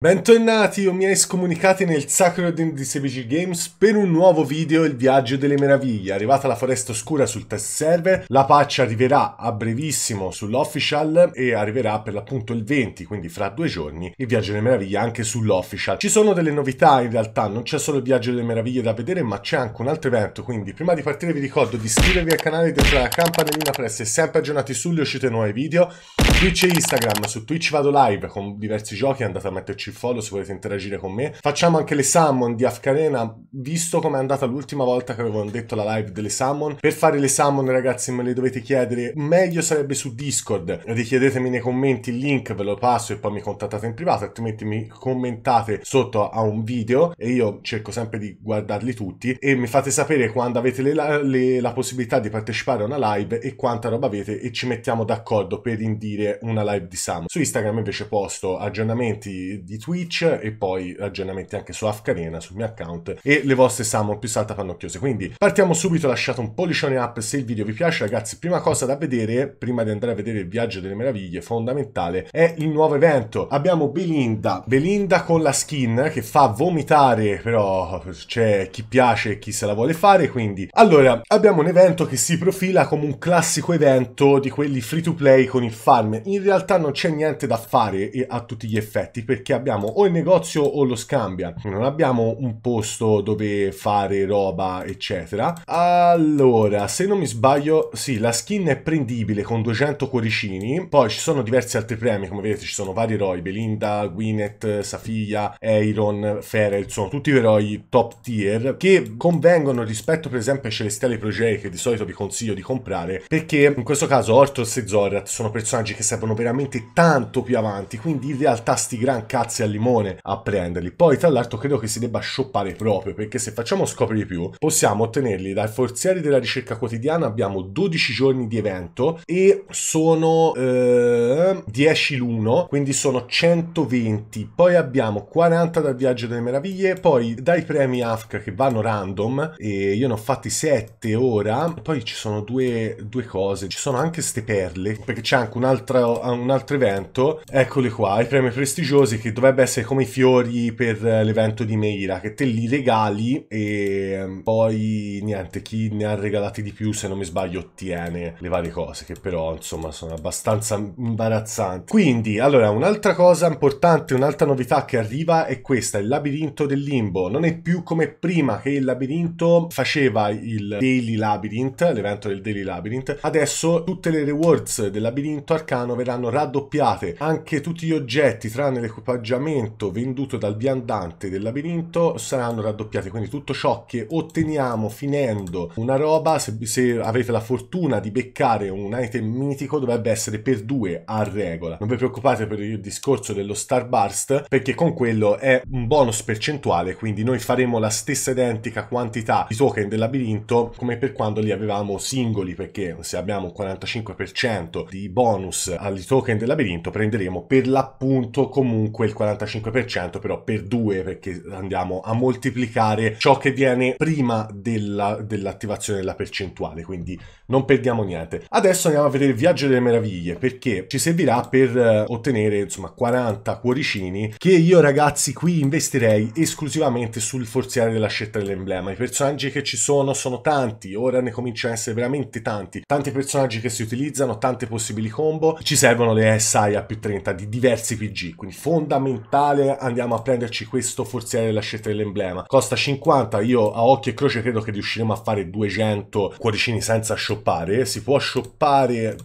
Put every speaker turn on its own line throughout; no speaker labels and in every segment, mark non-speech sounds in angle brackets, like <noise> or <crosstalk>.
Bentornati o miei scomunicati nel sacro ordine di Savage Games per un nuovo video Il viaggio delle meraviglie. Arrivata la foresta oscura sul test server, la patch arriverà a brevissimo sull'official e arriverà per l'appunto il 20, quindi fra due giorni, il viaggio delle meraviglie anche sull'official. Ci sono delle novità in realtà, non c'è solo il viaggio delle meraviglie da vedere ma c'è anche un altro evento, quindi prima di partire vi ricordo di iscrivervi al canale e di attivare la campanellina per essere sempre aggiornati sulle uscite nuove video. Twitch e Instagram, su Twitch vado live con diversi giochi, andate a metterci metterci il follow se volete interagire con me. Facciamo anche le summon di Afkarena, visto come è andata l'ultima volta che avevano detto la live delle summon. Per fare le summon ragazzi me le dovete chiedere, meglio sarebbe su Discord, richiedetemi nei commenti il link, ve lo passo e poi mi contattate in privato, altrimenti mi commentate sotto a un video e io cerco sempre di guardarli tutti e mi fate sapere quando avete le, le, la possibilità di partecipare a una live e quanta roba avete e ci mettiamo d'accordo per indire una live di Sam. Su Instagram invece posto aggiornamenti di Twitch e poi aggiornamenti anche su Afcarena, sul mio account e le vostre summon più salta pannocchiose. Quindi partiamo subito, lasciate un pollicione up se il video vi piace ragazzi. Prima cosa da vedere, prima di andare a vedere il viaggio delle meraviglie, fondamentale, è il nuovo evento. Abbiamo Belinda, Belinda con la skin che fa vomitare, però c'è chi piace e chi se la vuole fare, quindi... Allora, abbiamo un evento che si profila come un classico evento di quelli free to play con il farm. In realtà non c'è niente da fare a tutti gli effetti perché abbiamo abbiamo o il negozio o lo scambia, non abbiamo un posto dove fare roba, eccetera. Allora, se non mi sbaglio, sì, la skin è prendibile con 200 cuoricini, poi ci sono diversi altri premi, come vedete ci sono vari eroi, Belinda, Gwyneth, Safia, Eiron, Ferel, sono tutti eroi top tier che convengono rispetto per esempio ai Celestiali Progei che di solito vi consiglio di comprare, perché in questo caso Orthos e Zorat sono personaggi che servono veramente tanto più avanti, quindi in realtà sti gran cazzo grazie al limone a prenderli. Poi tra l'altro credo che si debba shoppare proprio perché se facciamo scoprire più possiamo ottenerli dai forzieri della ricerca quotidiana. Abbiamo 12 giorni di evento e sono eh, 10 l'uno, quindi sono 120. Poi abbiamo 40 dal viaggio delle meraviglie, poi dai premi AFK che vanno random e io ne ho fatti 7 ora. Poi ci sono due, due cose, ci sono anche ste perle perché c'è anche un altro, un altro evento. Eccole qua, i premi prestigiosi che dovrebbero dovrebbe essere come i fiori per eh, l'evento di Meira, che te li regali e ehm, poi niente, chi ne ha regalati di più, se non mi sbaglio, ottiene le varie cose, che però insomma sono abbastanza imbarazzanti. Quindi, allora, un'altra cosa importante, un'altra novità che arriva è questa, il labirinto del limbo. Non è più come prima che il labirinto faceva il Daily Labyrinth, l'evento del Daily Labyrinth. Adesso tutte le rewards del labirinto arcano verranno raddoppiate, anche tutti gli oggetti, tranne l'equipaggio pagamento venduto dal viandante del labirinto saranno raddoppiati, quindi tutto ciò che otteniamo finendo una roba, se, se avete la fortuna di beccare un item mitico dovrebbe essere per due a regola. Non vi preoccupate per il discorso dello Star Burst perché con quello è un bonus percentuale, quindi noi faremo la stessa identica quantità di token del labirinto come per quando li avevamo singoli, perché se abbiamo un 45% di bonus agli token del labirinto prenderemo per l'appunto comunque il 45% 45%, però per due, perché andiamo a moltiplicare ciò che viene prima della, dell'attivazione della percentuale, quindi non perdiamo niente. Adesso andiamo a vedere il viaggio delle meraviglie perché ci servirà per eh, ottenere insomma 40 cuoricini che io ragazzi qui investirei esclusivamente sul forziare della scelta dell'emblema. I personaggi che ci sono sono tanti, ora ne cominciano a essere veramente tanti, tanti personaggi che si utilizzano, tante possibili combo, ci servono le SI a più 30 di diversi PG, quindi fondamentalmente quintale andiamo a prenderci questo forziere della scelta dell'emblema. Costa 50, io a occhio e croce credo che riusciremo a fare 200 cuoricini senza shoppare. Si può shoppare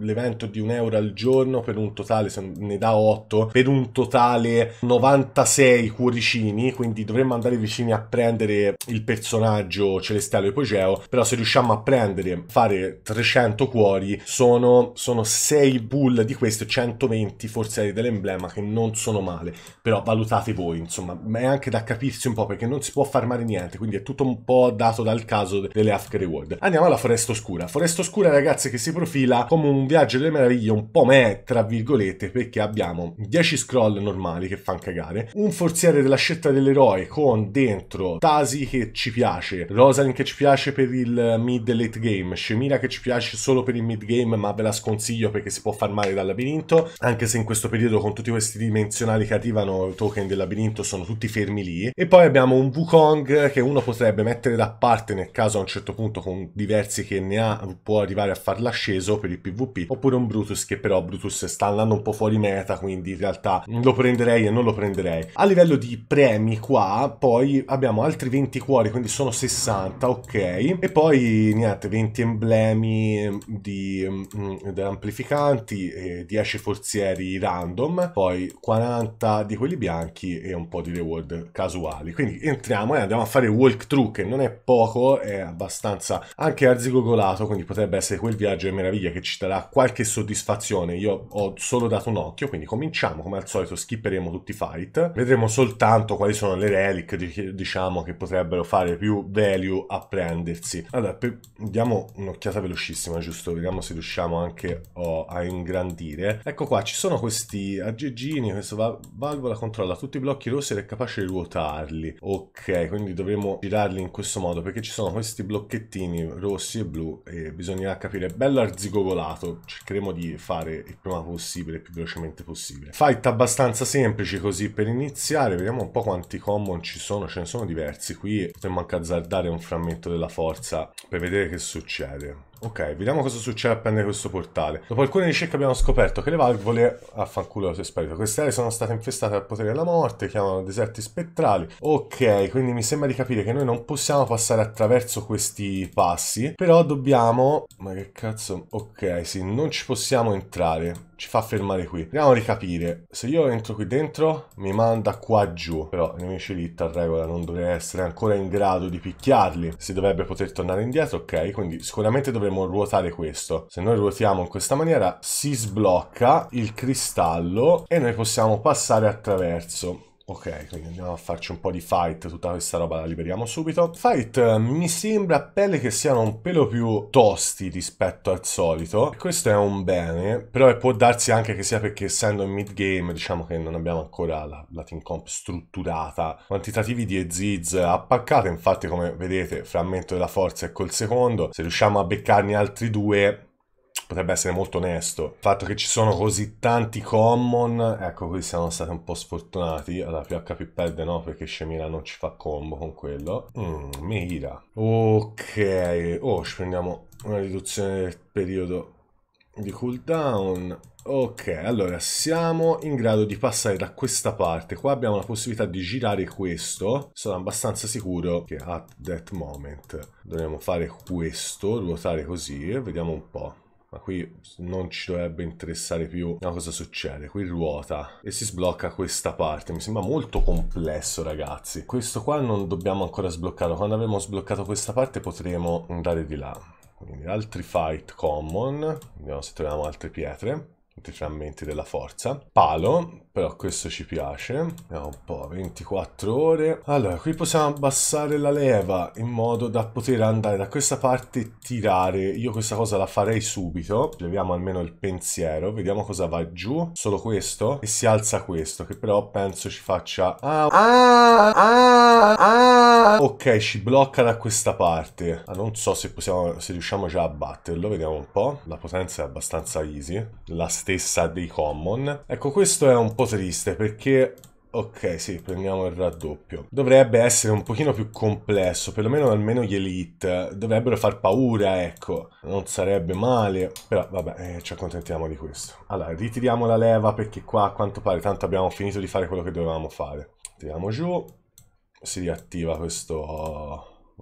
l'evento di un euro al giorno per un totale, se ne dà 8, per un totale 96 cuoricini, quindi dovremmo andare vicini a prendere il personaggio celestiale epogeo, però se riusciamo a prendere, fare 300 cuori, sono, sono 6 bull di questi 120 forziere dell'emblema che non sono o male, però valutate voi, insomma, ma è anche da capirsi un po' perché non si può farmare niente, quindi è tutto un po' dato dal caso delle After Reward. Andiamo alla Foresta Oscura. Foresta Oscura, ragazzi, che si profila come un viaggio delle meraviglie, un po' me, tra virgolette, perché abbiamo 10 scroll normali che fanno cagare, un forziere della scelta dell'eroe con dentro Tasi che ci piace, Rosalind che ci piace per il mid-late game, Shemira che ci piace solo per il mid game ma ve la sconsiglio perché si può farmare dal labirinto, anche se in questo periodo con tutti questi dimensionali personali che arrivano il token del labirinto sono tutti fermi lì e poi abbiamo un Wukong che uno potrebbe mettere da parte nel caso a un certo punto con diversi che ne ha può arrivare a far l'asceso per il PvP oppure un Brutus che però Brutus sta andando un po' fuori meta quindi in realtà lo prenderei e non lo prenderei a livello di premi qua poi abbiamo altri 20 cuori quindi sono 60 ok e poi niente 20 emblemi ehm, ehm, mm, di, amplificanti, eh, 10 forzieri random poi 40 80 di quelli bianchi e un po' di reward casuali. Quindi entriamo e andiamo a fare walkthrough che non è poco, è abbastanza anche arzigogolato, quindi potrebbe essere quel viaggio di meraviglia che ci darà qualche soddisfazione. Io ho solo dato un occhio, quindi cominciamo come al solito, skipperemo tutti i fight, vedremo soltanto quali sono le relic diciamo che potrebbero fare più value a prendersi. Allora, per... diamo un'occhiata velocissima, giusto? Vediamo se riusciamo anche oh, a ingrandire. Ecco qua, ci sono questi aggeggini, questo va valvola controlla tutti i blocchi rossi ed è capace di ruotarli. Ok, quindi dovremo girarli in questo modo perché ci sono questi blocchettini rossi e blu e bisognerà capire. Bello arzigogolato, cercheremo di fare il prima possibile, il più velocemente possibile. Fight abbastanza semplice così per iniziare, vediamo un po' quanti common ci sono, ce ne sono diversi. Qui potremmo anche azzardare un frammento della forza per vedere che succede. Ok, vediamo cosa succede a prendere questo portale. Dopo alcune ricerche abbiamo scoperto che le valvole, affanculo si è sparito. queste aree sono state infestate dal potere della morte, chiamano deserti spettrali. Ok, quindi mi sembra di capire che noi non possiamo passare attraverso questi passi, però dobbiamo... Ma che cazzo... Ok, sì, non ci possiamo entrare ci fa fermare qui. Andiamo a ricapire. Se io entro qui dentro, mi manda qua giù. Però i nemici lì a regola non dovrei essere ancora in grado di picchiarli. Si dovrebbe poter tornare indietro, ok? Quindi sicuramente dovremmo ruotare questo. Se noi ruotiamo in questa maniera, si sblocca il cristallo e noi possiamo passare attraverso. Ok, quindi andiamo a farci un po' di fight, tutta questa roba la liberiamo subito. Fight eh, mi sembra pelle che siano un pelo più tosti rispetto al solito. Questo è un bene, però può darsi anche che sia perché essendo in mid game, diciamo che non abbiamo ancora la, la team comp strutturata. Quantitativi di Eziz appaccate, infatti come vedete frammento della forza è col secondo. Se riusciamo a beccarne altri due potrebbe essere molto onesto. Il fatto che ci sono così tanti common, ecco qui siamo stati un po' sfortunati. Allora PHP perde no perché Scemira non ci fa combo con quello. Mm, Mira. Ok, oh ci prendiamo una riduzione del periodo di cooldown. Ok, allora siamo in grado di passare da questa parte. Qua abbiamo la possibilità di girare questo. Sono abbastanza sicuro che at that moment dovremmo fare questo, ruotare così, vediamo un po' ma qui non ci dovrebbe interessare più no, cosa succede qui ruota e si sblocca questa parte mi sembra molto complesso ragazzi questo qua non dobbiamo ancora sbloccarlo quando avremo sbloccato questa parte potremo andare di là quindi altri fight common vediamo se troviamo altre pietre dei frammenti della forza. Palo, però questo ci piace. Vediamo un po', 24 ore. Allora, qui possiamo abbassare la leva in modo da poter andare da questa parte e tirare. Io questa cosa la farei subito. Leviamo almeno il pensiero. Vediamo cosa va giù. Solo questo? E si alza questo, che però penso ci faccia... Ah, ah, ah, ah. Ok, ci blocca da questa parte. Ah, non so se, possiamo, se riusciamo già a batterlo, vediamo un po'. La potenza è abbastanza easy, la stessa dei common. Ecco, questo è un po' triste perché Ok, sì, prendiamo il raddoppio. Dovrebbe essere un pochino più complesso, perlomeno almeno gli elite. Dovrebbero far paura, ecco. Non sarebbe male, però vabbè, eh, ci accontentiamo di questo. Allora, ritiriamo la leva perché qua a quanto pare tanto abbiamo finito di fare quello che dovevamo fare. Tiriamo giù, si riattiva questo,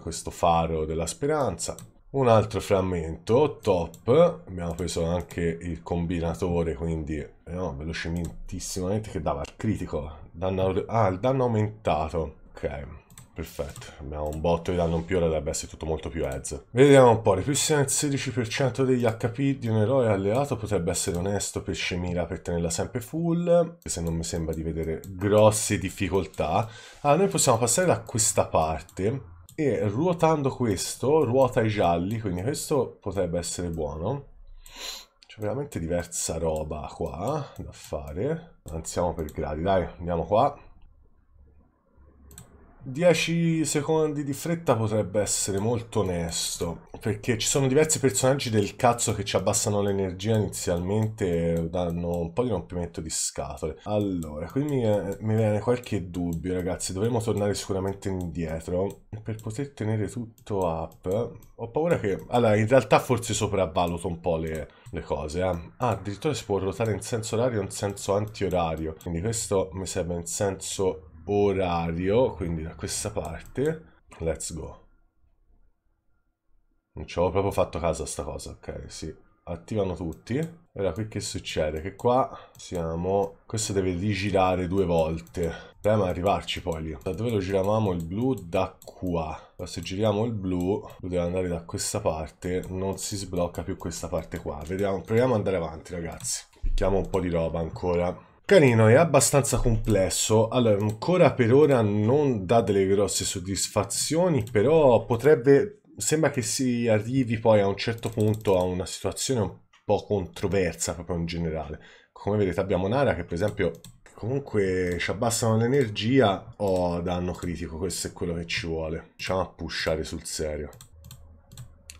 questo faro della speranza. Un altro frammento, top, abbiamo preso anche il combinatore, quindi eh, no, velocemente che dava il critico, danno, ah, il danno aumentato, ok. Perfetto, abbiamo un botto di danno in più, ora dovrebbe essere tutto molto più edge. Vediamo un po', ripristino il 16% degli HP di un eroe alleato potrebbe essere onesto per Scemila per tenerla sempre full, se non mi sembra di vedere grosse difficoltà. Allora, noi possiamo passare da questa parte e ruotando questo, ruota i gialli, quindi questo potrebbe essere buono. C'è veramente diversa roba qua da fare. Avanziamo per gradi, dai, andiamo qua. 10 secondi di fretta potrebbe essere molto onesto, perché ci sono diversi personaggi del cazzo che ci abbassano l'energia inizialmente e danno un po' di rompimento di scatole. Allora, qui mi, mi viene qualche dubbio, ragazzi, dovremmo tornare sicuramente indietro per poter tenere tutto up. Ho paura che... Allora, in realtà forse sopravvaluto un po' le, le cose. Eh. Ah, addirittura si può ruotare in senso orario e in senso antiorario, quindi questo mi serve in senso orario, quindi da questa parte. Let's go. Non ci avevo proprio fatto caso a sta cosa, ok, sì. Attivano tutti. Ora qui che succede? Che qua siamo... Questo deve rigirare due volte. Il arrivarci poi lì. Da dove lo giravamo il blu? Da qua. Ora se giriamo il blu, lo deve andare da questa parte. Non si sblocca più questa parte qua. Vediamo, proviamo ad andare avanti ragazzi. Picchiamo un po' di roba ancora. Carino, è abbastanza complesso, allora ancora per ora non dà delle grosse soddisfazioni, però potrebbe, sembra che si arrivi poi a un certo punto a una situazione un po' controversa proprio in generale. Come vedete abbiamo Nara che per esempio comunque ci abbassano l'energia o oh, danno critico, questo è quello che ci vuole. Facciamo a pushare sul serio.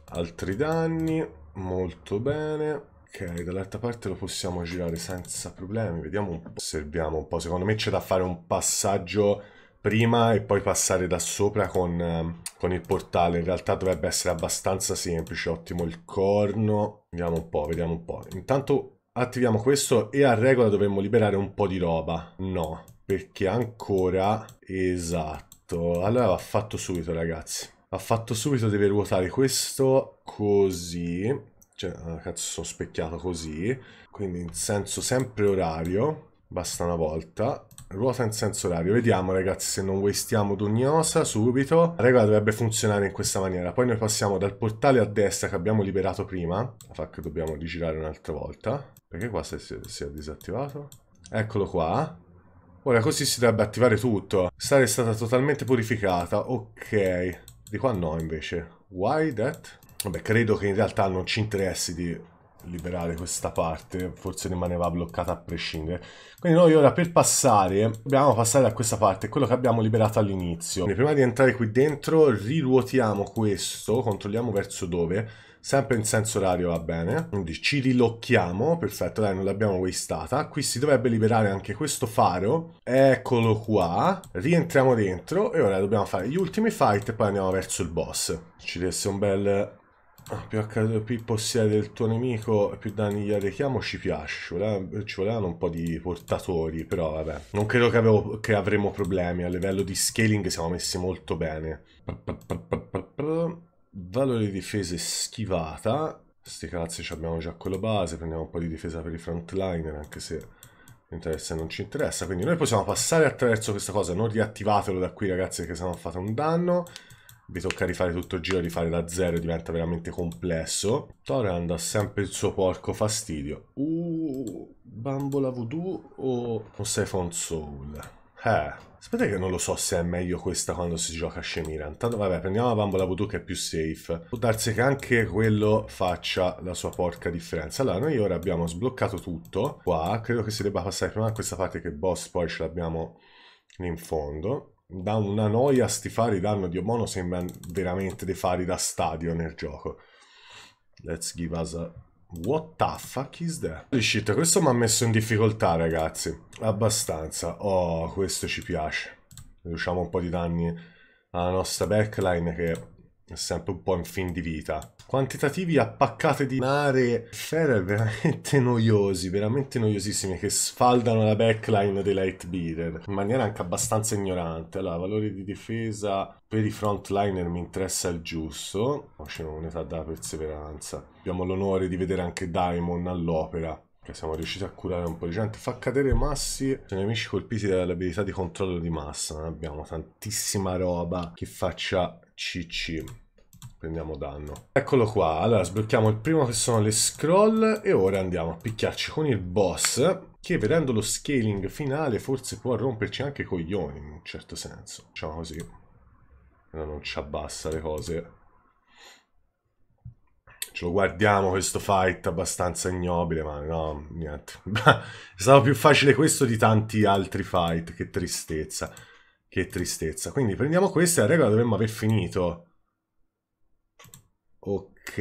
Altri danni, molto bene. Ok, dall'altra parte lo possiamo girare senza problemi. Vediamo un po'. Osserviamo un po'. Secondo me c'è da fare un passaggio prima e poi passare da sopra con, ehm, con, il portale. In realtà dovrebbe essere abbastanza semplice. Ottimo il corno. Vediamo un po', vediamo un po'. Intanto attiviamo questo e a regola dovremmo liberare un po' di roba. No, perché ancora... Esatto. Allora va fatto subito, ragazzi. Va fatto subito, deve ruotare questo così. Cioè, eh, cazzo, specchiato così. Quindi in senso sempre orario. Basta una volta. Ruota in senso orario. Vediamo, ragazzi, se non wasteiamo d'ognosa subito. La regola dovrebbe funzionare in questa maniera. Poi noi passiamo dal portale a destra che abbiamo liberato prima. La FAC dobbiamo rigirare un'altra volta. Perché qua si è, si è disattivato? Eccolo qua. Ora così si dovrebbe attivare tutto. Stare è stata totalmente purificata. Ok. Di qua no, invece. Why that? Vabbè, credo che in realtà non ci interessi di liberare questa parte, forse rimaneva bloccata a prescindere. Quindi noi ora per passare, dobbiamo passare a questa parte, quello che abbiamo liberato all'inizio. Prima di entrare qui dentro, riruotiamo questo, controlliamo verso dove, sempre in senso orario va bene. Quindi ci rilocchiamo, perfetto, dai, non l'abbiamo wastata. Qui si dovrebbe liberare anche questo faro, eccolo qua. Rientriamo dentro e ora dobbiamo fare gli ultimi fight e poi andiamo verso il boss. Ci desse un bel più possiede il tuo nemico più danni gli arrechiamo ci piace ci volevano, eh? ci volevano, un po' di portatori però vabbè non credo che, avevo, che, avremo problemi a livello di scaling siamo messi molto bene valore di difesa schivata sti cazzi abbiamo già quello base prendiamo un po' di difesa per i frontliner anche se interessa non ci interessa quindi noi possiamo passare attraverso questa cosa non riattivatelo da qui ragazzi che se no fate un danno vi tocca rifare tutto il giro, rifare da zero diventa veramente complesso. Toran dà sempre il suo porco fastidio. Uh, bambola voodoo o Siphon Soul? Eh, sapete che non lo so se è meglio questa quando si gioca a Shemira. Intanto vabbè, prendiamo la bambola voodoo che è più safe. Può darsi che anche quello faccia la sua porca differenza. Allora, noi ora abbiamo sbloccato tutto. Qua, credo che si debba passare prima a questa parte che boss, poi ce l'abbiamo in fondo da una noia sti fari danno di omono sembrano veramente dei fari da stadio nel gioco let's give us a what the fuck is that holy shit questo mi ha messo in difficoltà ragazzi abbastanza oh questo ci piace riduciamo un po' di danni alla nostra backline che è sempre un po' in fin di vita. Quantitativi a paccate di mare, fere veramente <laughs> noiosi, veramente noiosissimi, che sfaldano la backline dei light beater in maniera anche abbastanza ignorante. Allora, valore di difesa per i frontliner mi interessa il giusto. C'è un'età della perseveranza. Abbiamo l'onore di vedere anche Daimon all'opera siamo riusciti a curare un po' di gente. Fa cadere massi, sono nemici colpiti dall'abilità di controllo di massa. Non abbiamo tantissima roba che faccia CC. Prendiamo danno. Eccolo qua. Allora, sblocchiamo il primo che sono le scroll e ora andiamo a picchiarci con il boss che vedendo lo scaling finale forse può romperci anche i coglioni in un certo senso. Diciamo così. No, non ci abbassa le cose. Ce lo guardiamo questo fight abbastanza ignobile, ma no, niente. <laughs> È stato più facile questo di tanti altri fight, che tristezza. Che tristezza. Quindi prendiamo questa e a regola dovremmo aver finito. Ok.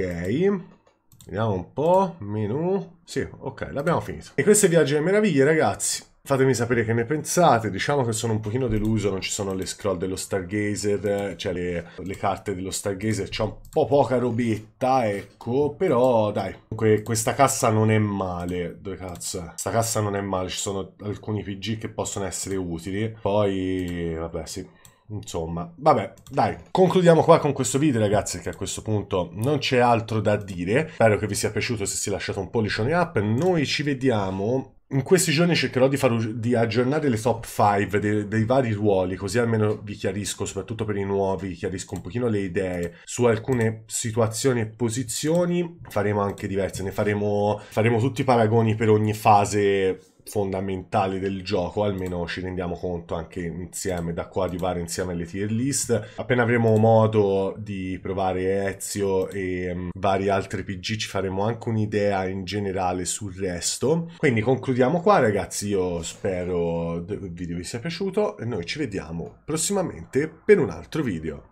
Vediamo un po'. Menu. Sì, ok, l'abbiamo finito. E questo è Viaggio delle Meraviglie, ragazzi. Fatemi sapere che ne pensate, diciamo che sono un pochino deluso, non ci sono le scroll dello Stargazer, cioè le, le carte dello Stargazer, c'è un po' poca robetta, ecco, però dai, comunque questa cassa non è male, dove cazzo è? Questa cassa non è male, ci sono alcuni PG che possono essere utili, poi vabbè sì, insomma, vabbè, dai, concludiamo qua con questo video ragazzi che a questo punto non c'è altro da dire, spero che vi sia piaciuto se si è lasciato un pollicione up, noi ci vediamo in questi giorni cercherò di, far, di aggiornare le top 5 dei, dei, vari ruoli, così almeno vi chiarisco, soprattutto per i nuovi, chiarisco un pochino le idee su alcune situazioni e posizioni. Faremo anche diverse, ne faremo, faremo tutti i paragoni per ogni fase fondamentali del gioco, almeno ci rendiamo conto anche insieme, da qua arrivare insieme alle tier list. Appena avremo modo di provare Ezio e um, vari altri PG ci faremo anche un'idea in generale sul resto. Quindi concludiamo qua ragazzi, io spero il video vi sia piaciuto e noi ci vediamo prossimamente per un altro video.